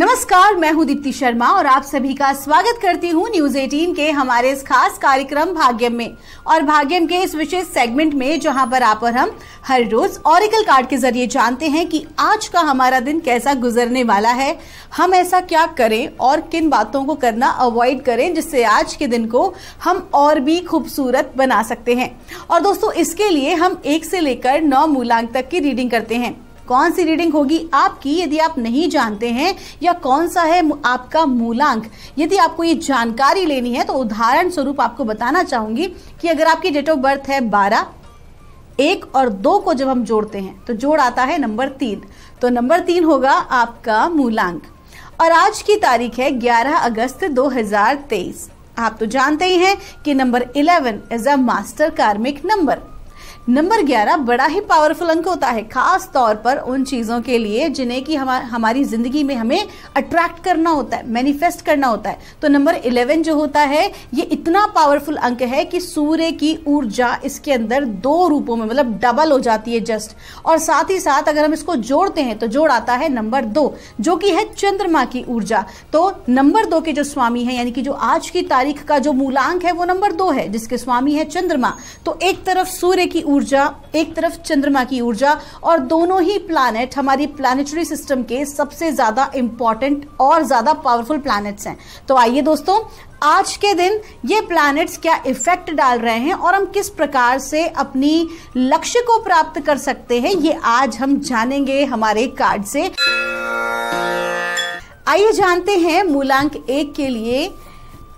नमस्कार मैं हूं दीप्ति शर्मा और आप सभी का स्वागत करती हूं न्यूज 18 के हमारे इस खास कार्यक्रम भाग्यम में और भाग्यम के इस विशेष सेगमेंट में जहां पर आप और हम हर रोज ऑरिकल कार्ड के जरिए जानते हैं कि आज का हमारा दिन कैसा गुजरने वाला है हम ऐसा क्या करें और किन बातों को करना अवॉइड करें जिससे आज के दिन को हम और भी खूबसूरत बना सकते हैं और दोस्तों इसके लिए हम एक से लेकर नौ मूलांक तक की रीडिंग करते हैं कौन सी रीडिंग होगी आपकी यदि आप नहीं जानते हैं या कौन सा है आपका मूलांक यदि आपको ये जानकारी लेनी है तो उदाहरण स्वरूप आपको बताना चाहूंगी कि अगर आपकी डेट ऑफ बर्थ है बारह एक और दो को जब हम जोड़ते हैं तो जोड़ आता है नंबर तीन तो नंबर तीन होगा आपका मूलांक और आज की तारीख है 11 अगस्त 2023 आप तो जानते ही हैं कि number 11 is a master karmic number number ग्यारह बड़ा ही पावरफुल अंक होता है खास तौर पर उन चीज़ों के लिए जिन्हें कि हम हमारी ज़िंदगी में हमें अट्रैक्ट करना होता है मैनिफेस्ट करना होता है तो नंबर इलेवन जो होता है ये इतना पावरफुल अंक है कि सूर्य की ऊर्जा इसके अंदर दो रूपों में मतलब डबल हो जाती है जस्ट और साथ ही साथ अगर हम इसको जोड़ते हैं तो जोड़ आता है नंबर दो जो कि है चंद्रमा की ऊर्जा तो नंबर दो के जो स्वामी है यानी कि जो आज की तारीख का जो मूलांक है वो नंबर दो है जिसके स्वामी है चंद्रमा तो एक तरफ सूर्य की ऊर्जा ऊर्जा एक तरफ चंद्रमा की ऊर्जा और दोनों ही प्लानट हमारी प्लानिटरी सिस्टम के सबसे ज़्यादा इंपॉर्टेंट और ज़्यादा पावरफुल प्लानट्स हैं तो आइए दोस्तों आज के दिन ये प्लैनेट्स क्या इफेक्ट डाल रहे हैं और हम किस प्रकार से अपनी लक्ष्य को प्राप्त कर सकते हैं ये आज हम जानेंगे हमारे कार्ड से आइए जानते हैं मूलांक एक के लिए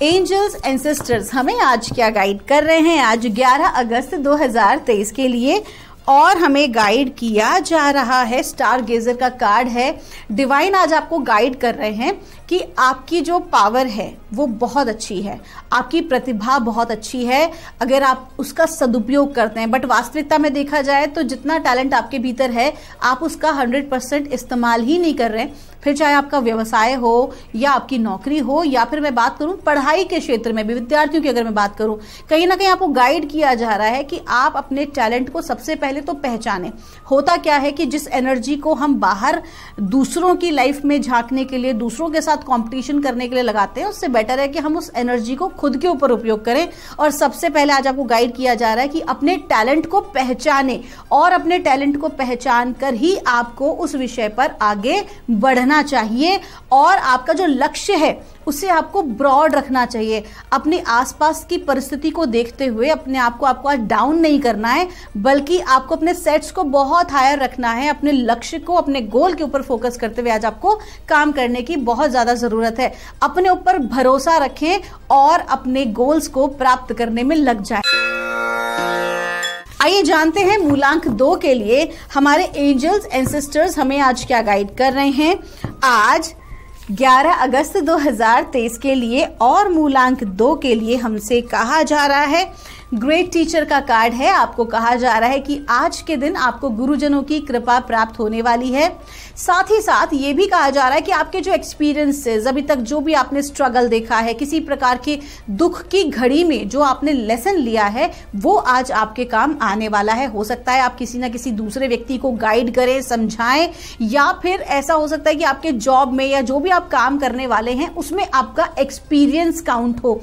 एंजल्स एंड सिस्टर्स हमें आज क्या गाइड कर रहे हैं आज 11 अगस्त 2023 के लिए और हमें गाइड किया जा रहा है स्टार गेजर का कार्ड है डिवाइन आज आपको गाइड कर रहे हैं कि आपकी जो पावर है वो बहुत अच्छी है आपकी प्रतिभा बहुत अच्छी है अगर आप उसका सदुपयोग करते हैं बट वास्तविकता में देखा जाए तो जितना टैलेंट आपके भीतर है आप उसका हंड्रेड परसेंट इस्तेमाल ही नहीं कर रहे हैं फिर चाहे आपका व्यवसाय हो या आपकी नौकरी हो या फिर मैं बात करूँ पढ़ाई के क्षेत्र में भी विद्यार्थियों की अगर मैं बात करूँ कहीं ना कहीं आपको गाइड किया जा रहा है कि आप अपने टैलेंट को सबसे पहले तो पहचाने होता क्या है कि जिस एनर्जी को हम बाहर दूसरों की लाइफ में झांकने के लिए दूसरों के साथ कॉम्पिटिशन करने के लिए लगाते हैं उससे बेटर है कि हम उस एनर्जी को खुद के ऊपर उपयोग करें और सबसे पहले आज आपको गाइड किया जा रहा है कि अपने टैलेंट को पहचाने और अपने टैलेंट को पहचान कर ही आपको उस विषय पर आगे बढ़ना रहना चाहिए और आपका जो लक्ष्य है उसे आपको ब्रॉड रखना चाहिए अपने आसपास की परिस्थिति को देखते हुए अपने आप को आपको आज डाउन नहीं करना है बल्कि आपको अपने सेट्स को बहुत हायर रखना है अपने लक्ष्य को अपने गोल के ऊपर फोकस करते हुए आज आपको काम करने की बहुत ज़्यादा ज़रूरत है अपने ऊपर भरोसा रखें और अपने गोल्स को प्राप्त करने में लग जाए आइए जानते हैं मूलांक दो के लिए हमारे एंजल्स एंड सिस्टर्स हमें आज क्या गाइड कर रहे हैं आज 11 अगस्त 2023 के लिए और मूलांक दो के लिए हमसे कहा जा रहा है ग्रेट टीचर का कार्ड है आपको कहा जा रहा है कि आज के दिन आपको गुरुजनों की कृपा प्राप्त होने वाली है साथ ही साथ ये भी कहा जा रहा है कि आपके जो एक्सपीरियंसेस अभी तक जो भी आपने स्ट्रगल देखा है किसी प्रकार के दुख की घड़ी में जो आपने लेसन लिया है वो आज आपके काम आने वाला है हो सकता है आप किसी ना किसी दूसरे व्यक्ति को गाइड करें समझाएं या फिर ऐसा हो सकता है कि आपके जॉब में या जो भी आप काम करने वाले हैं उसमें आपका एक्सपीरियंस काउंट हो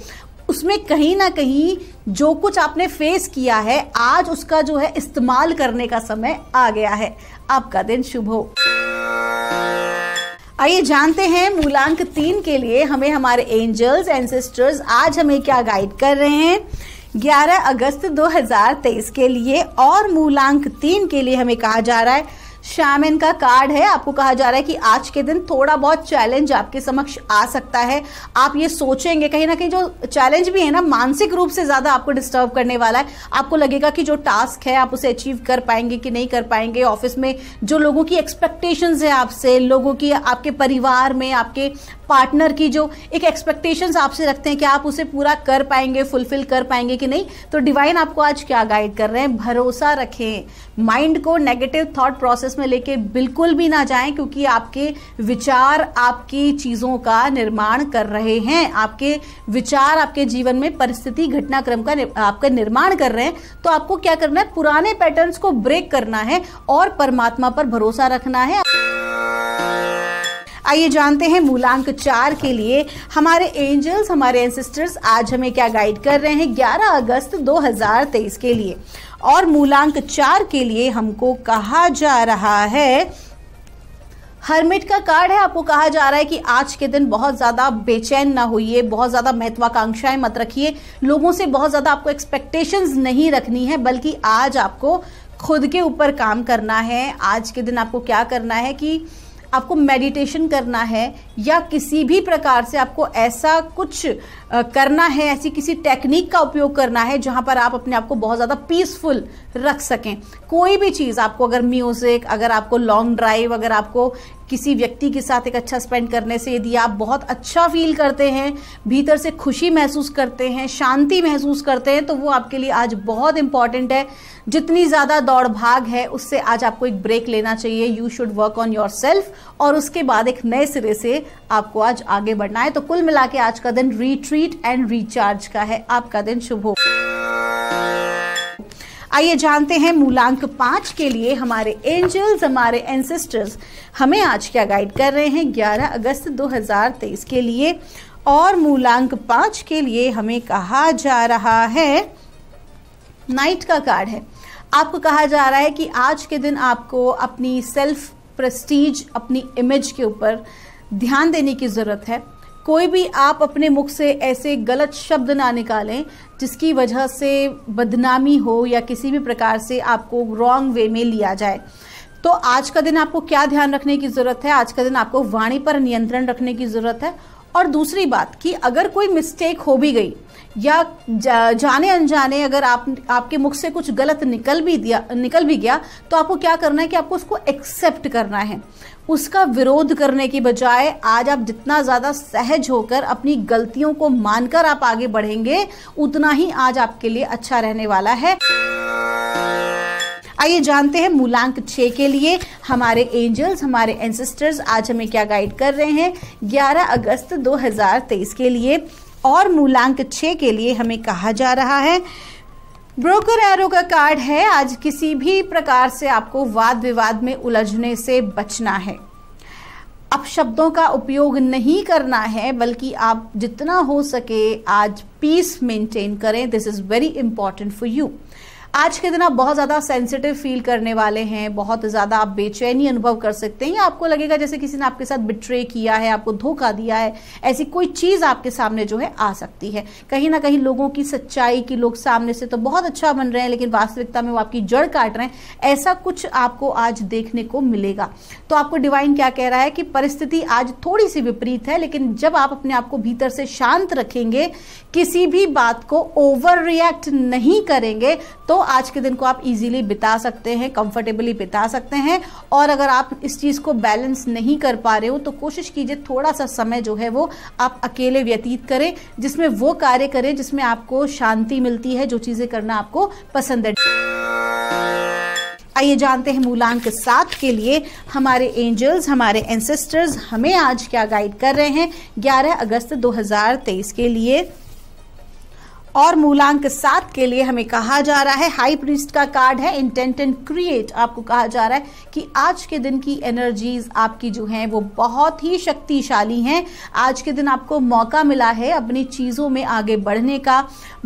उसमें कहीं ना कहीं जो कुछ आपने फेस किया है आज उसका जो है इस्तेमाल करने का समय आ गया है आपका दिन शुभ हो आइए जानते हैं मूलांक तीन के लिए हमें हमारे एंजल्स एंसेस्टर्स आज हमें क्या गाइड कर रहे हैं 11 अगस्त 2023 के लिए और मूलांक तीन के लिए हमें कहा जा रहा है शामिन का कार्ड है आपको कहा जा रहा है कि आज के दिन थोड़ा बहुत चैलेंज आपके समक्ष आ सकता है आप ये सोचेंगे कहीं ना कहीं जो चैलेंज भी है ना मानसिक रूप से ज़्यादा आपको डिस्टर्ब करने वाला है आपको लगेगा कि जो टास्क है आप उसे अचीव कर पाएंगे कि नहीं कर पाएंगे ऑफिस में जो लोगों की एक्सपेक्टेशंस है आपसे लोगों की आपके परिवार में आपके पार्टनर की जो एक एक्सपेक्टेशंस आपसे रखते हैं कि आप उसे पूरा कर पाएंगे फुलफिल कर पाएंगे कि नहीं तो डिवाइन आपको आज क्या गाइड कर रहे हैं भरोसा रखें माइंड को नेगेटिव थॉट प्रोसेस में लेके बिल्कुल भी ना जाएं क्योंकि आपके विचार आपकी चीज़ों का निर्माण कर रहे हैं आपके विचार आपके जीवन में परिस्थिति घटनाक्रम का आपका निर्माण कर रहे हैं तो आपको क्या करना है पुराने पैटर्न्स को ब्रेक करना है और परमात्मा पर भरोसा रखना है आइए जानते हैं मूलांक चार के लिए हमारे एंजल्स हमारे एंसिस्टर्स आज हमें क्या गाइड कर रहे हैं 11 अगस्त 2023 के लिए और मूलांक चार के लिए हमको कहा जा रहा है हर्मिट का कार्ड है आपको कहा जा रहा है कि आज के दिन बहुत ज़्यादा बेचैन ना होइए बहुत ज़्यादा महत्वाकांक्षाएं मत रखिए लोगों से बहुत ज़्यादा आपको एक्सपेक्टेशंस नहीं रखनी है बल्कि आज आपको खुद के ऊपर काम करना है आज के दिन आपको क्या करना है कि आपको मेडिटेशन करना है या किसी भी प्रकार से आपको ऐसा कुछ करना है ऐसी किसी टेक्निक का उपयोग करना है जहाँ पर आप अपने आप को बहुत ज़्यादा पीसफुल रख सकें कोई भी चीज़ आपको अगर म्यूज़िक अगर आपको लॉन्ग ड्राइव अगर आपको किसी व्यक्ति के साथ एक अच्छा स्पेंड करने से यदि आप बहुत अच्छा फील करते हैं भीतर से खुशी महसूस करते हैं शांति महसूस करते हैं तो वो आपके लिए आज बहुत इंपॉर्टेंट है जितनी ज़्यादा दौड़ भाग है उससे आज आपको एक ब्रेक लेना चाहिए you should work on your self और उसके बाद एक नए सिरे से आपको आज आगे बढ़ना है तो कुल मिला के आज का दिन रिट्रीट एंड रिचार्ज का है आपका दिन शुभ हो आइए जानते हैं मूलांक पांच के लिए हमारे एंजल्स हमारे एंसेस्टर्स हमें आज क्या गाइड कर रहे हैं 11 अगस्त 2023 के लिए और मूलांक पांच के लिए हमें कहा जा रहा है नाइट का कार्ड है आपको कहा जा रहा है कि आज के दिन आपको अपनी सेल्फ प्रेस्टीज अपनी इमेज के ऊपर ध्यान देने की ज़रूरत है कोई भी आप अपने मुख से ऐसे गलत शब्द ना निकालें जिसकी वजह से बदनामी हो या किसी भी प्रकार से आपको रॉन्ग वे में लिया जाए तो आज का दिन आपको क्या ध्यान रखने की ज़रूरत है आज का दिन आपको वाणी पर नियंत्रण रखने की ज़रूरत है और दूसरी बात कि अगर कोई मिस्टेक हो भी गई या जाने अनजाने अगर आप आपके मुख से कुछ गलत निकल भी दिया निकल भी गया तो आपको क्या करना है कि आपको उसको एक्सेप्ट करना है उसका विरोध करने की बजाय आज आप जितना ज़्यादा सहज होकर अपनी गलतियों को मानकर आप आगे बढ़ेंगे उतना ही आज आपके लिए अच्छा रहने वाला है आइए जानते हैं मूलांक छः के लिए हमारे एंजल्स हमारे एंसेस्टर्स आज हमें क्या गाइड कर रहे हैं 11 अगस्त 2023 के लिए और मूलांक छः के लिए हमें कहा जा रहा है ब्रोकर एरो का कार्ड है आज किसी भी प्रकार से आपको वाद विवाद में उलझने से बचना है शब्दों का उपयोग नहीं करना है बल्कि आप जितना हो सके आज पीस मेंटेन करें this is very important for you आज के दिन आप बहुत ज़्यादा सेंसिटिव फील करने वाले हैं बहुत ज़्यादा आप बेचैनी अनुभव कर सकते हैं या आपको लगेगा जैसे किसी ने आपके साथ बिट्रे किया है आपको धोखा दिया है ऐसी कोई चीज़ आपके सामने जो है आ सकती है कहीं ना कहीं लोगों की सच्चाई की लोग सामने से तो बहुत अच्छा बन रहे हैं लेकिन वास्तविकता में वो आपकी जड़ काट रहे हैं ऐसा कुछ आपको आज देखने को मिलेगा तो आपको डिवाइन क्या कह रहा है कि परिस्थिति आज थोड़ी सी विपरीत है लेकिन जब आप अपने आप को भीतर से शांत रखेंगे किसी भी बात को ओवर रिएक्ट नहीं करेंगे तो आज के दिन को आप इजीली बिता सकते हैं कंफर्टेबली बिता सकते हैं और अगर आप इस चीज़ को बैलेंस नहीं कर पा रहे हो तो कोशिश कीजिए थोड़ा सा समय जो है वो आप अकेले व्यतीत करें जिसमें वो कार्य करें जिसमें आपको शांति मिलती है जो चीज़ें करना आपको पसंद है आइए जानते हैं मूलांक सात के लिए हमारे एंजल्स हमारे एंसेस्टर्स हमें आज क्या गाइड कर रहे हैं 11 अगस्त 2023 के लिए और मूलांक सात के लिए हमें कहा जा रहा है हाई प्रिस्ट का कार्ड है इंटेंट एंड क्रिएट आपको कहा जा रहा है कि आज के दिन की एनर्जीज आपकी जो हैं वो बहुत ही शक्तिशाली हैं आज के दिन आपको मौका मिला है अपनी चीज़ों में आगे बढ़ने का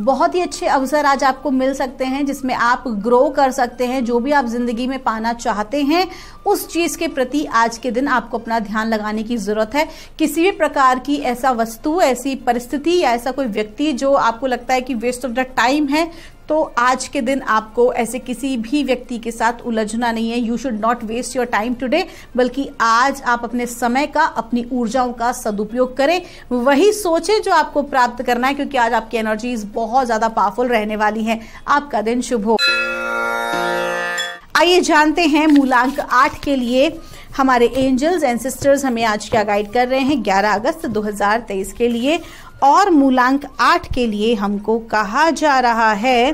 बहुत ही अच्छे अवसर आज आपको मिल सकते हैं जिसमें आप ग्रो कर सकते हैं जो भी आप ज़िंदगी में पाना चाहते हैं उस चीज़ के प्रति आज के दिन आपको अपना ध्यान लगाने की ज़रूरत है किसी भी प्रकार की ऐसा वस्तु ऐसी परिस्थिति या ऐसा कोई व्यक्ति जो आपको लगता है है कि वेस्ट ऑफ द टाइम है तो आज के दिन आपको ऐसे किसी भी व्यक्ति के साथ उलझना नहीं है you should not waste your time today बल्कि आज आप अपने समय का अपनी ऊर्जाओं का सदुपयोग करें वही सोचें जो आपको प्राप्त करना है क्योंकि आज आपकी एनर्जीज बहुत ज़्यादा पावरफुल रहने वाली हैं आपका दिन शुभ हो आइए जानते हैं मूलांक आठ के लिए हमारे एंजल्स सिस्टर्स हमें आज क्या गाइड कर रहे हैं 11 अगस्त 2023 के लिए और मूलांक आठ के लिए हमको कहा जा रहा है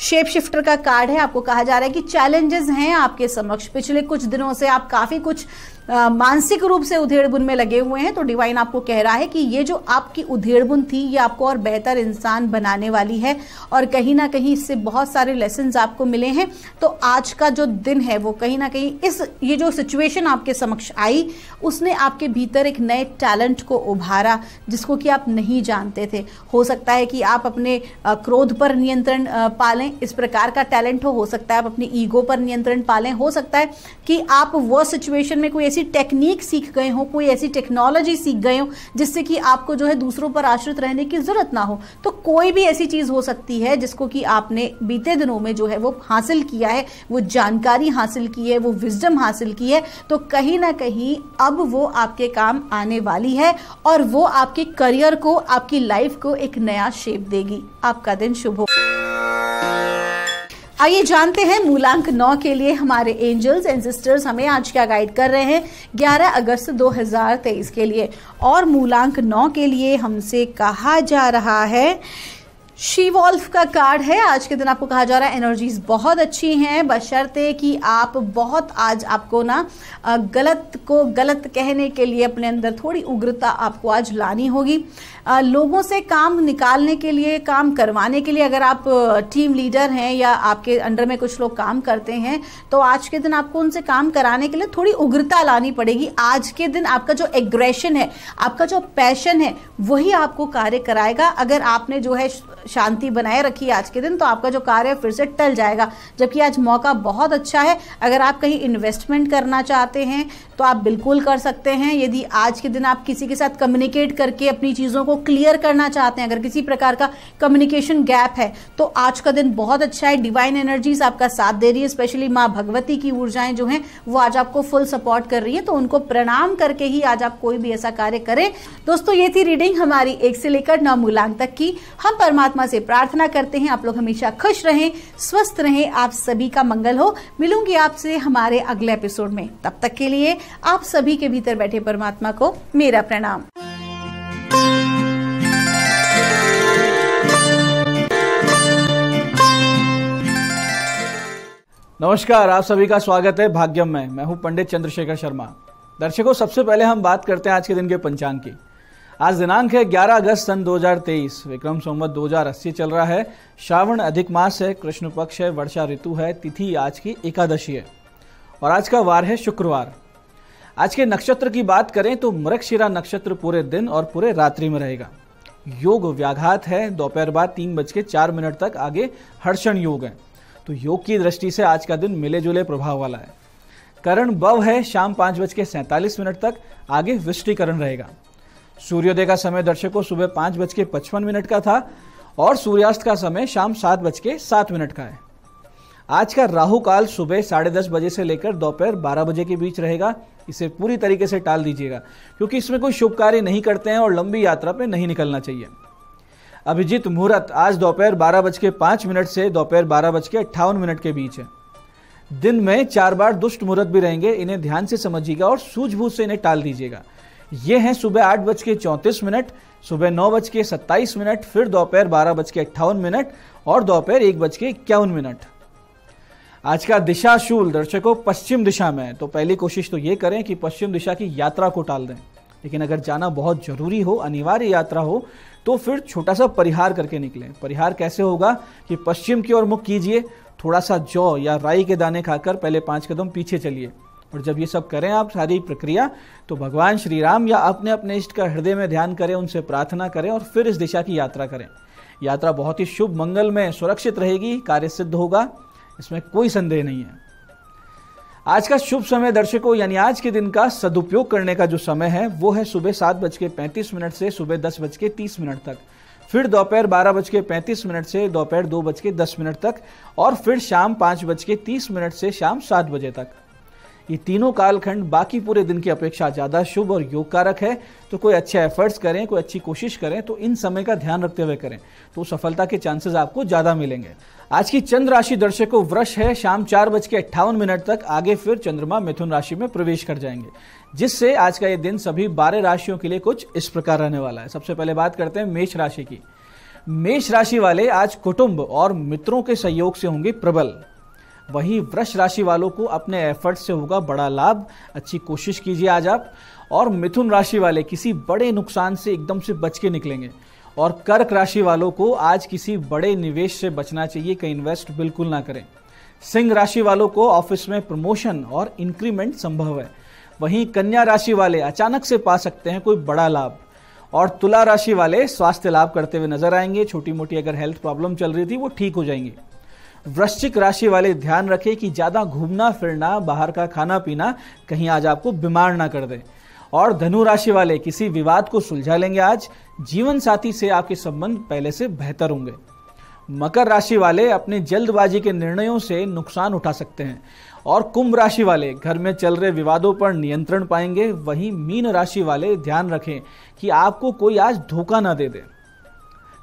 शेप शिफ्टर का कार्ड है आपको कहा जा रहा है कि चैलेंजेस हैं आपके समक्ष पिछले कुछ दिनों से आप काफ़ी कुछ मानसिक रूप से उधेड़बुन में लगे हुए हैं तो डिवाइन आपको कह रहा है कि ये जो आपकी उधेड़बुन थी ये आपको और बेहतर इंसान बनाने वाली है और कहीं ना कहीं इससे बहुत सारे लेसन आपको मिले हैं तो आज का जो दिन है वो कहीं ना कहीं इस ये जो सिचुएशन आपके समक्ष आई उसने आपके भीतर एक नए टैलेंट को उभारा जिसको कि आप नहीं जानते थे हो सकता है कि आप अपने क्रोध पर नियंत्रण पालें पालें इस प्रकार का टैलेंट हो हो सकता है आप अपनी ईगो पर नियंत्रण पालें हो सकता है कि आप वो सिचुएशन में कोई ऐसी टेक्निक सीख गए हो कोई ऐसी टेक्नोलॉजी सीख गए हो जिससे कि आपको जो है दूसरों पर आश्रित रहने की ज़रूरत ना हो तो कोई भी ऐसी चीज़ हो सकती है जिसको कि आपने बीते दिनों में जो है वो हासिल किया है वो जानकारी हासिल की है वो विजडम हासिल की है तो कहीं ना कहीं अब वो आपके काम आने वाली है और वो आपके करियर को आपकी लाइफ को एक नया शेप देगी आपका दिन शुभ हो आइए जानते हैं मूलांक नौ के लिए हमारे एंजल्स एंड सिस्टर्स हमें आज क्या गाइड कर रहे हैं 11 अगस्त 2023 के लिए और मूलांक नौ के लिए हमसे कहा जा रहा है शिवॉल्फ का कार्ड है आज के दिन आपको कहा जा रहा है एनर्जीज बहुत अच्छी हैं बशर्ते कि आप बहुत आज आपको ना गलत को गलत कहने के लिए अपने अंदर थोड़ी उग्रता आपको आज लानी होगी लोगों से काम निकालने के लिए काम करवाने के लिए अगर आप टीम लीडर हैं या आपके अंडर में कुछ लोग काम करते हैं तो आज के दिन आपको उनसे काम कराने के लिए थोड़ी उग्रता लानी पड़ेगी आज के दिन आपका जो एग्रेशन है आपका जो पैशन है वही आपको कार्य कराएगा अगर आपने जो है शांति बनाए रखी आज के दिन तो आपका जो कार्य है फिर से टल जाएगा जबकि आज मौका बहुत अच्छा है अगर आप कहीं इन्वेस्टमेंट करना चाहते हैं तो आप बिल्कुल कर सकते हैं यदि आज के दिन आप किसी के साथ कम्युनिकेट करके अपनी चीज़ों को को क्लियर करना चाहते हैं अगर किसी प्रकार का कम्युनिकेशन गैप है तो आज का दिन बहुत अच्छा है डिवाइन एनर्जीज आपका साथ दे रही है स्पेशली माँ भगवती की ऊर्जाएं जो हैं वो आज आपको फुल सपोर्ट कर रही है तो उनको प्रणाम करके ही आज आप कोई भी ऐसा कार्य करें दोस्तों ये थी रीडिंग हमारी एक से लेकर नौ मूलांक तक की हम परमात्मा से प्रार्थना करते हैं आप लोग हमेशा खुश रहें स्वस्थ रहें आप सभी का मंगल हो मिलूंगी आपसे हमारे अगले एपिसोड में तब तक के लिए आप सभी के भीतर बैठे परमात्मा को मेरा प्रणाम नमस्कार आप सभी का स्वागत है भाग्यम में मैं हूं पंडित चंद्रशेखर शर्मा दर्शकों सबसे पहले हम बात करते हैं आज के दिन के पंचांग की आज दिनांक है 11 अगस्त सन 2023 विक्रम संवत दो चल रहा है श्रावण अधिक मास है कृष्ण पक्ष है वर्षा ऋतु है तिथि आज की एकादशी है और आज का वार है शुक्रवार आज के नक्षत्र की बात करें तो मृगशिरा नक्षत्र पूरे दिन और पूरे रात्रि में रहेगा योग व्याघात है दोपहर बाद तीन बज के चार मिनट तक आगे हर्षण योग है तो योग की दृष्टि से आज का दिन मिले जुले प्रभाव वाला है करण बव है शाम पांच बज के सैंतालीस मिनट तक आगे विष्टिकरण रहेगा सूर्योदय का समय दर्शकों सुबह पांच बज के पचपन मिनट का था और सूर्यास्त का समय शाम सात बज के सात मिनट का है आज का राहु काल सुबह साढ़े दस बजे से लेकर दोपहर बारह बजे के बीच रहेगा इसे पूरी तरीके से टाल दीजिएगा क्योंकि इसमें कोई शुभ कार्य नहीं करते हैं और लंबी यात्रा पर नहीं निकलना चाहिए अभिजीत मुहूर्त आज दोपहर बारह बज के मिनट से दोपहर बारह बज के अट्ठावन मिनट के बीच है दिन में चार बार दुष्ट मुहूर्त भी रहेंगे इन्हें ध्यान से समझिएगा और सूझबूझ से इन्हें टाल दीजिएगा ये हैं सुबह आठ बज के चौंतीस मिनट सुबह नौ बज के सत्ताईस मिनट फिर दोपहर बारह बज के अट्ठावन मिनट और दोपहर एक बज के इक्यावन मिनट आज का दिशा शूल दर्शकों पश्चिम दिशा में है तो पहली कोशिश तो ये करें कि पश्चिम दिशा की यात्रा को टाल दें लेकिन अगर जाना बहुत ज़रूरी हो अनिवार्य यात्रा हो तो फिर छोटा सा परिहार करके निकलें परिहार कैसे होगा कि पश्चिम की ओर मुख कीजिए थोड़ा सा जौ या राई के दाने खाकर पहले पाँच कदम पीछे चलिए और जब ये सब करें आप सारी प्रक्रिया तो भगवान श्री राम या अपने अपने इष्ट का हृदय में ध्यान करें उनसे प्रार्थना करें और फिर इस दिशा की यात्रा करें यात्रा बहुत ही शुभ मंगल में सुरक्षित रहेगी कार्य सिद्ध होगा इसमें कोई संदेह नहीं है आज का शुभ समय दर्शकों यानी आज के दिन का सदुपयोग करने का जो समय है वो है सुबह सात बज के पैंतीस मिनट से सुबह दस बज के तीस मिनट तक फिर दोपहर बारह बज के पैंतीस मिनट से दोपहर दो बज के दस मिनट तक और फिर शाम पाँच बज के तीस मिनट से शाम सात बजे तक ये तीनों कालखंड बाकी पूरे दिन की अपेक्षा ज़्यादा शुभ और योग कारक है तो कोई अच्छे एफर्ट्स करें कोई अच्छी कोशिश करें तो इन समय का ध्यान रखते हुए करें तो सफलता के चांसेस आपको ज़्यादा मिलेंगे आज की चंद्र राशि दर्शकों वृक्ष है शाम चार बज के अट्ठावन मिनट तक आगे फिर चंद्रमा मिथुन राशि में प्रवेश कर जाएंगे जिससे आज का ये दिन सभी बारह राशियों के लिए कुछ इस प्रकार रहने वाला है सबसे पहले बात करते हैं मेष राशि की मेष राशि वाले आज कुटुंब और मित्रों के सहयोग से होंगे प्रबल वहीं वृक्ष राशि वालों को अपने एफर्ट से होगा बड़ा लाभ अच्छी कोशिश कीजिए आज आप और मिथुन राशि वाले किसी बड़े नुकसान से एकदम से बच के निकलेंगे और कर्क राशि वालों को आज किसी बड़े निवेश से बचना चाहिए कहीं इन्वेस्ट बिल्कुल ना करें सिंह राशि वालों को ऑफिस में प्रमोशन और इंक्रीमेंट संभव है वहीं कन्या राशि वाले अचानक से पा सकते हैं कोई बड़ा लाभ और तुला राशि वाले स्वास्थ्य लाभ करते हुए नजर आएंगे छोटी मोटी अगर हेल्थ प्रॉब्लम चल रही थी वो ठीक हो जाएंगी वृश्चिक राशि वाले ध्यान रखें कि ज़्यादा घूमना फिरना बाहर का खाना पीना कहीं आज आपको बीमार ना कर दे और धनु राशि वाले किसी विवाद को सुलझा लेंगे आज जीवन साथी से आपके संबंध पहले से बेहतर होंगे मकर राशि वाले अपने जल्दबाजी के निर्णयों से नुकसान उठा सकते हैं और कुंभ राशि वाले घर में चल रहे विवादों पर नियंत्रण पाएंगे वहीं मीन राशि वाले ध्यान रखें कि आपको कोई आज धोखा ना दे दे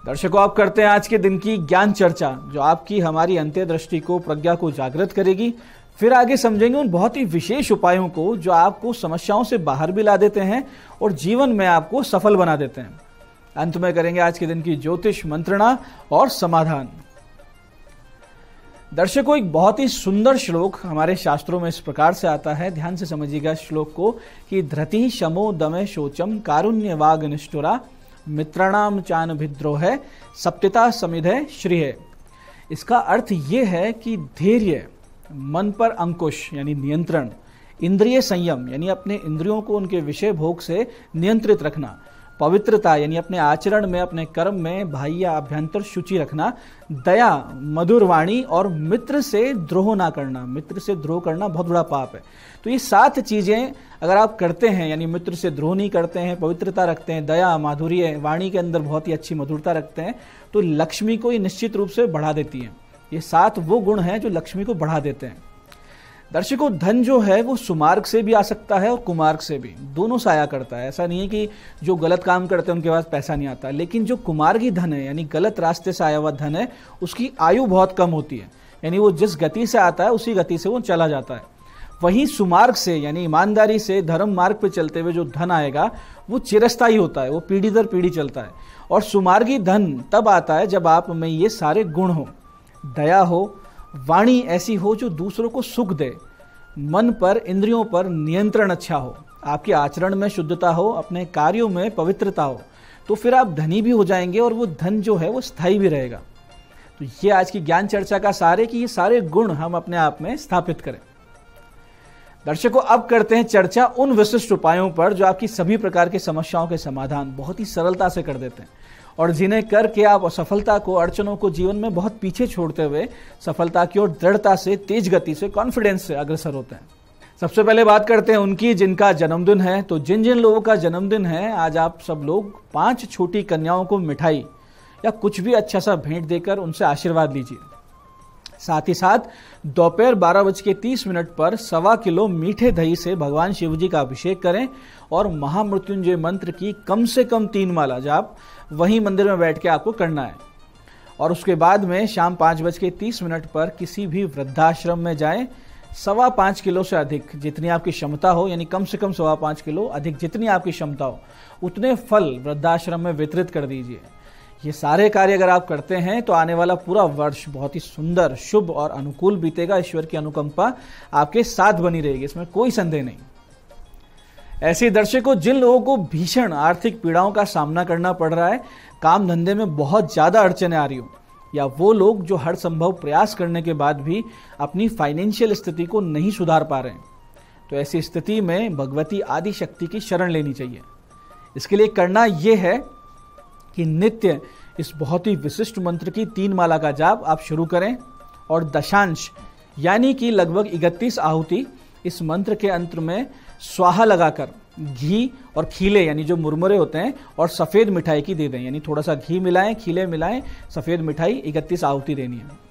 दर्शकों आप करते हैं आज के दिन की ज्ञान चर्चा जो आपकी हमारी अंत्य दृष्टि को प्रज्ञा को जागृत करेगी फिर आगे समझेंगे उन बहुत ही विशेष उपायों को जो आपको समस्याओं से बाहर भी ला देते हैं और जीवन में आपको सफल बना देते हैं अंत में करेंगे आज के दिन की ज्योतिष मंत्रणा और समाधान दर्शकों एक बहुत ही सुंदर श्लोक हमारे शास्त्रों में इस प्रकार से आता है ध्यान से समझिएगा श्लोक को कि धृति शमो दमे शोचम कारुण्य वाग निष्ठुरा मित्राणाम चान भिद्रोह है श्री श्रीय इसका अर्थ ये है कि धैर्य मन पर अंकुश यानी नियंत्रण इंद्रिय संयम यानी अपने इंद्रियों को उनके विषय भोग से नियंत्रित रखना पवित्रता यानी अपने आचरण में अपने कर्म में भाई या अभ्यंतर शुचि रखना दया मधुर वाणी और मित्र से द्रोह ना करना मित्र से द्रोह करना बहुत बड़ा पाप है तो ये सात चीज़ें अगर आप करते हैं यानी मित्र से द्रोह नहीं करते हैं पवित्रता रखते हैं दया माधुर्य वाणी के अंदर बहुत ही अच्छी मधुरता रखते हैं तो लक्ष्मी को ये निश्चित रूप से बढ़ा देती है ये सात वो गुण हैं जो लक्ष्मी को बढ़ा देते हैं दर्शकों धन जो है वो सुमार्ग से भी आ सकता है और कुमार्ग से भी दोनों से आया करता है ऐसा नहीं है कि जो गलत काम करते हैं उनके पास पैसा नहीं आता लेकिन जो कुमार्गी धन है यानी गलत रास्ते से आया हुआ धन है उसकी आयु बहुत कम होती है यानी वो जिस गति से आता है उसी गति से वो चला जाता है वहीं सुमार्ग से यानी ईमानदारी से धर्म मार्ग पर चलते हुए जो धन आएगा वो चिरस्थाई होता है वो पीढ़ी दर पीढ़ी चलता है और सुमार्गी धन तब आता है जब आप में ये सारे गुण हो दया हो वाणी ऐसी हो जो दूसरों को सुख दे मन पर इंद्रियों पर नियंत्रण अच्छा हो आपके आचरण में शुद्धता हो अपने कार्यों में पवित्रता हो तो फिर आप धनी भी हो जाएंगे और वो धन जो है वो स्थायी भी रहेगा तो ये आज की ज्ञान चर्चा का सारे कि ये सारे गुण हम अपने आप में स्थापित करें दर्शकों अब करते हैं चर्चा उन विशिष्ट उपायों पर जो आपकी सभी प्रकार की समस्याओं के समाधान बहुत ही सरलता से कर देते हैं और जिन्हें करके आप सफलता को अड़चनों को जीवन में बहुत पीछे छोड़ते हुए सफलता की ओर दृढ़ता से तेज गति से कॉन्फिडेंस से अग्रसर होते हैं सबसे पहले बात करते हैं उनकी जिनका जन्मदिन है तो जिन जिन लोगों का जन्मदिन है आज आप सब लोग पांच छोटी कन्याओं को मिठाई या कुछ भी अच्छा सा भेंट देकर उनसे आशीर्वाद लीजिए साथ ही साथ दोपहर बारह बज के तीस मिनट पर सवा किलो मीठे दही से भगवान शिव जी का अभिषेक करें और महामृत्युंजय मंत्र की कम से कम तीन माला जाप वहीं मंदिर में बैठ के आपको करना है और उसके बाद में शाम पाँच बज के तीस मिनट पर किसी भी वृद्धाश्रम में जाएं सवा पाँच किलो से अधिक जितनी आपकी क्षमता हो यानी कम से कम सवा पाँच किलो अधिक जितनी आपकी क्षमता हो उतने फल वृद्धाश्रम में वितरित कर दीजिए ये सारे कार्य अगर आप करते हैं तो आने वाला पूरा वर्ष बहुत ही सुंदर शुभ और अनुकूल बीतेगा ईश्वर की अनुकंपा आपके साथ बनी रहेगी इसमें कोई संदेह नहीं ऐसे दर्शकों जिन लोगों को भीषण आर्थिक पीड़ाओं का सामना करना पड़ रहा है काम धंधे में बहुत ज़्यादा अड़चने आ रही हो या वो लोग जो हर संभव प्रयास करने के बाद भी अपनी फाइनेंशियल स्थिति को नहीं सुधार पा रहे हैं तो ऐसी स्थिति में भगवती आदि शक्ति की शरण लेनी चाहिए इसके लिए करना ये है कि नित्य इस बहुत ही विशिष्ट मंत्र की तीन माला का जाप आप शुरू करें और दशांश यानी कि लगभग इकतीस आहुति इस मंत्र के अंत में स्वाहा लगाकर घी और खीले यानी जो मुरमुरे होते हैं और सफ़ेद मिठाई की दे दें यानी थोड़ा सा घी मिलाएं खीले मिलाएं सफ़ेद मिठाई इकतीस आहुति देनी है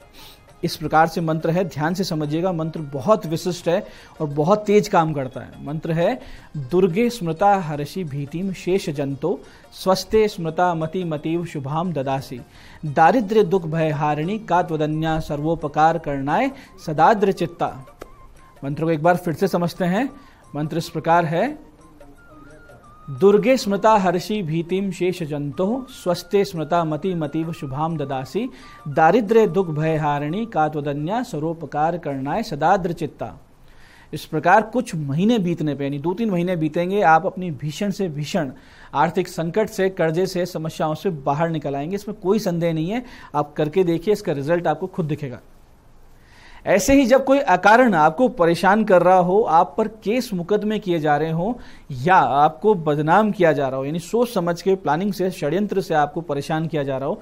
इस प्रकार से मंत्र है ध्यान से समझिएगा मंत्र बहुत विशिष्ट है और बहुत तेज काम करता है मंत्र है दुर्गे स्मृता हर्षि भीतिम शेष जंतो स्वस्ते स्मृता मति मतीव शुभाम ददासी दारिद्र्य दुख भय का त्वदन्या सर्वोपकार करनाय सदाद्र चित्ता मंत्र को एक बार फिर से समझते हैं मंत्र इस प्रकार है दुर्गे स्मृता हर्षि भीतिम शेष जंतो स्वस्ते स्मृता मति मतीव शुभाम ददासी दारिद्र्य दुख भयहारिणी कात्वदन्या स्वरोपकार करनाय सदाद्र चित्ता इस प्रकार कुछ महीने बीतने पे यानी दो तीन महीने बीतेंगे आप अपनी भीषण से भीषण आर्थिक संकट से कर्जे से समस्याओं से बाहर निकल आएंगे इसमें कोई संदेह नहीं है आप करके देखिए इसका रिजल्ट आपको खुद दिखेगा ऐसे ही जब कोई अकारण आपको परेशान कर रहा हो आप पर केस मुकदमे किए जा रहे हो या आपको बदनाम किया जा रहा हो यानी सोच समझ के प्लानिंग से षड्यंत्र से आपको परेशान किया जा रहा हो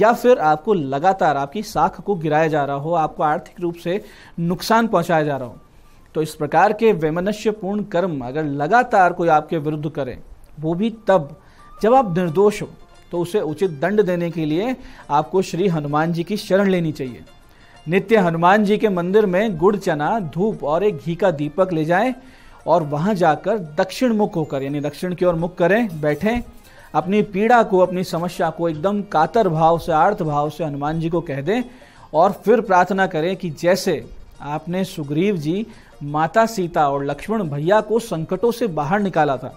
या फिर आपको लगातार आपकी साख को गिराया जा रहा हो आपको आर्थिक रूप से नुकसान पहुंचाया जा रहा हो तो इस प्रकार के वैमनस्यपूर्ण कर्म अगर लगातार कोई आपके विरुद्ध करे वो भी तब जब आप निर्दोष हो तो उसे उचित दंड देने के लिए आपको श्री हनुमान जी की शरण लेनी चाहिए नित्य हनुमान जी के मंदिर में गुड़ चना धूप और एक घी का दीपक ले जाएं और वहां जाकर दक्षिण मुख होकर यानी दक्षिण की ओर मुख करें बैठें अपनी पीड़ा को अपनी समस्या को एकदम कातर भाव से आर्थ भाव से हनुमान जी को कह दें और फिर प्रार्थना करें कि जैसे आपने सुग्रीव जी माता सीता और लक्ष्मण भैया को संकटों से बाहर निकाला था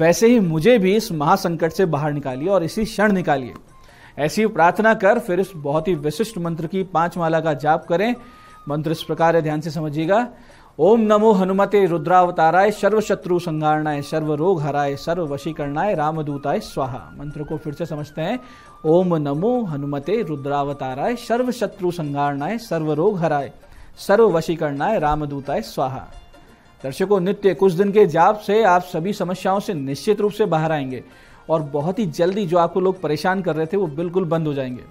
वैसे ही मुझे भी इस महासंकट से बाहर निकालिए और इसी क्षण निकालिए ऐसी प्रार्थना कर फिर इस बहुत ही विशिष्ट मंत्र की पांच माला का जाप करें मंत्र इस प्रकार है ध्यान से समझिएगा ओम नमो हनुमते रुद्रावताराय सर्वशत्रु संगारणाय सर्वरोग हराय सर्व वशीकरणाय रामदूताय स्वाहा मंत्र को फिर से समझते हैं ओम नमो हनुमते रुद्रावताराय सर्वशत्रु संगारणाय सर्वरोग हराय सर्व वशीकरणाय रामदूताय स्वाहा दर्शकों नित्य कुछ दिन के जाप से आप सभी समस्याओं से निश्चित रूप से बाहर आएंगे और बहुत ही जल्दी जो आपको लोग परेशान कर रहे थे वो बिल्कुल बंद हो जाएंगे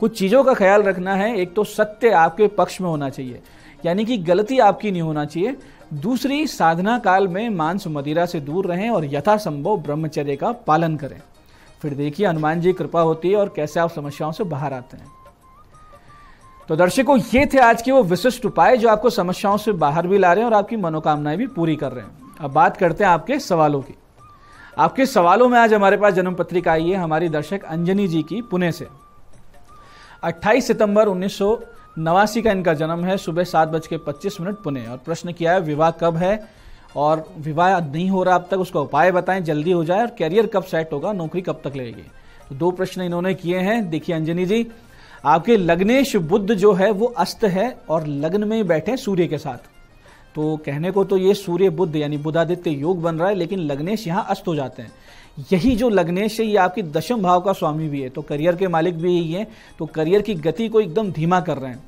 कुछ चीज़ों का ख्याल रखना है एक तो सत्य आपके पक्ष में होना चाहिए यानी कि गलती आपकी नहीं होना चाहिए दूसरी साधना काल में मांस मदिरा से दूर रहें और यथासंभव ब्रह्मचर्य का पालन करें फिर देखिए हनुमान जी कृपा होती है और कैसे आप समस्याओं से बाहर आते हैं तो दर्शकों ये थे आज के वो विशिष्ट उपाय जो आपको समस्याओं से बाहर भी ला रहे हैं और आपकी मनोकामनाएं भी पूरी कर रहे हैं अब बात करते हैं आपके सवालों की आपके सवालों में आज हमारे पास जन्म पत्रिका आई है हमारी दर्शक अंजनी जी की पुणे से 28 सितंबर उन्नीस नवासी का इनका जन्म है सुबह सात बज के पच्चीस मिनट पुणे और प्रश्न किया है विवाह कब है और विवाह नहीं हो रहा अब तक उसका उपाय बताएं जल्दी हो जाए और कैरियर कब सेट होगा नौकरी कब तक लेगी तो दो प्रश्न इन्होंने किए हैं देखिए अंजनी जी आपके लग्नेश बुद्ध जो है वो अस्त है और लग्न में बैठे सूर्य के साथ तो कहने को तो ये सूर्य बुद्ध यानी बुधादित्य योग बन रहा है लेकिन लग्नेश यहाँ अस्त हो जाते हैं यही जो लग्नेश है ये आपकी दशम भाव का स्वामी भी है तो करियर के मालिक भी यही है तो करियर की गति को एकदम धीमा कर रहे हैं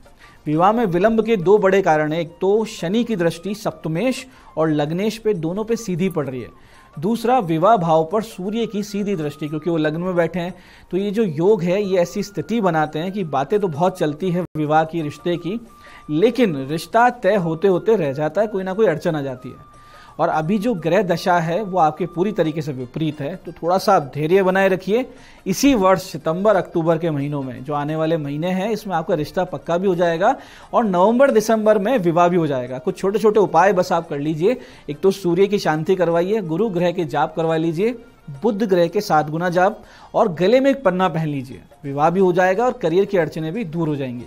विवाह में विलंब के दो बड़े कारण हैं एक तो शनि की दृष्टि सप्तमेश और लग्नेश पे दोनों पे सीधी पड़ रही है दूसरा विवाह भाव पर सूर्य की सीधी दृष्टि क्योंकि वो लग्न में बैठे हैं तो ये जो योग है ये ऐसी स्थिति बनाते हैं कि बातें तो बहुत चलती है विवाह की रिश्ते की लेकिन रिश्ता तय होते होते रह जाता है कोई ना कोई अड़चन आ जाती है और अभी जो ग्रह दशा है वो आपके पूरी तरीके से विपरीत है तो थोड़ा सा आप धैर्य बनाए रखिए इसी वर्ष सितंबर अक्टूबर के महीनों में जो आने वाले महीने हैं इसमें आपका रिश्ता पक्का भी हो जाएगा और नवंबर दिसंबर में विवाह भी हो जाएगा कुछ छोटे छोटे उपाय बस आप कर लीजिए एक तो सूर्य की शांति करवाइए गुरु ग्रह के जाप करवा लीजिए बुद्ध ग्रह के सात गुना जाप और गले में एक पन्ना पहन लीजिए विवाह भी हो जाएगा और करियर की अड़चने भी दूर हो जाएंगी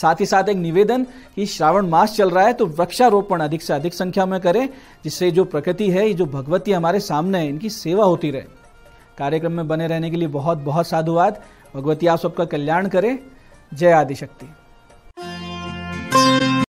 साथ ही साथ एक निवेदन कि श्रावण मास चल रहा है तो वृक्षारोपण अधिक से अधिक संख्या में करें जिससे जो प्रकृति है ये जो भगवती हमारे सामने है इनकी सेवा होती रहे कार्यक्रम में बने रहने के लिए बहुत बहुत साधुवाद भगवती आप सबका कल्याण करें जय आदिशक्ति